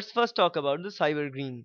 let's first talk about the cybergreen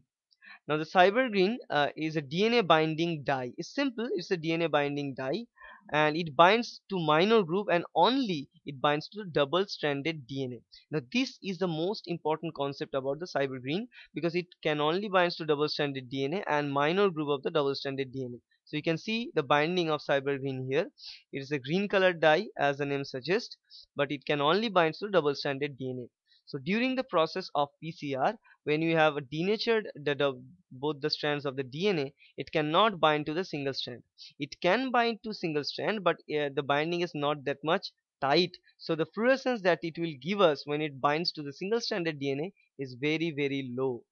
now the cybergreen uh, is a DNA binding dye it's simple it's a DNA binding dye and it binds to minor group and only it binds to the double stranded DNA now this is the most important concept about the cybergreen because it can only binds to double stranded DNA and minor group of the double stranded DNA so you can see the binding of cybergreen here it is a green colored dye as the name suggests but it can only bind to double stranded DNA so during the process of PCR, when you have denatured the, the, both the strands of the DNA, it cannot bind to the single strand. It can bind to single strand, but uh, the binding is not that much tight. So the fluorescence that it will give us when it binds to the single stranded DNA is very, very low.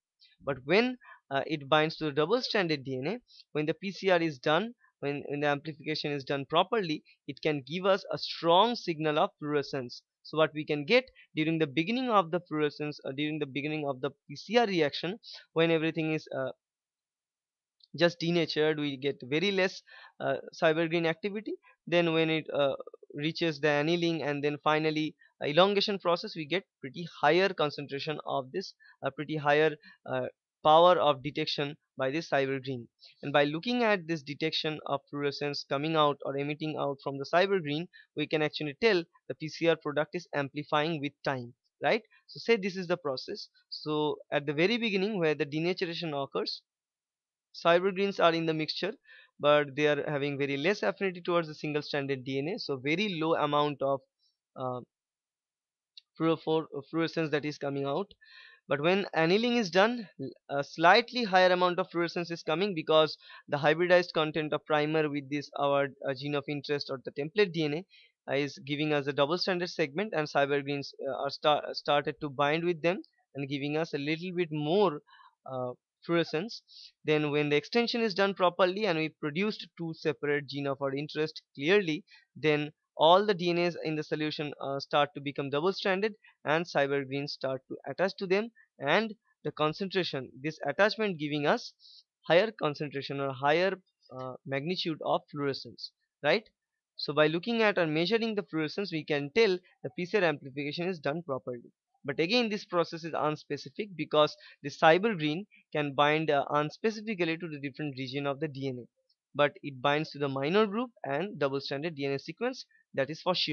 But when uh, it binds to the double stranded DNA, when the PCR is done, when, when the amplification is done properly, it can give us a strong signal of fluorescence so what we can get during the beginning of the fluorescence uh, during the beginning of the PCR reaction when everything is uh, just denatured we get very less uh, cybergreen activity then when it uh, reaches the annealing and then finally uh, elongation process we get pretty higher concentration of this uh, pretty higher uh, power of detection by this green, and by looking at this detection of fluorescence coming out or emitting out from the green, we can actually tell the PCR product is amplifying with time right so say this is the process so at the very beginning where the denaturation occurs greens are in the mixture but they are having very less affinity towards the single stranded DNA so very low amount of uh, fluorescence that is coming out but when annealing is done a slightly higher amount of fluorescence is coming because the hybridized content of primer with this our uh, gene of interest or the template DNA uh, is giving us a double stranded segment and cybergreens uh, are star uh, started to bind with them and giving us a little bit more uh, fluorescence then when the extension is done properly and we produced two separate gene of our interest clearly then all the DNAs in the solution uh, start to become double-stranded and cyber greens start to attach to them and the concentration this attachment giving us higher concentration or higher uh, magnitude of fluorescence right so by looking at or measuring the fluorescence we can tell the PCR amplification is done properly but again this process is unspecific because the cyber green can bind uh, unspecifically to the different region of the DNA but it binds to the minor group and double stranded DNA sequence that is for sure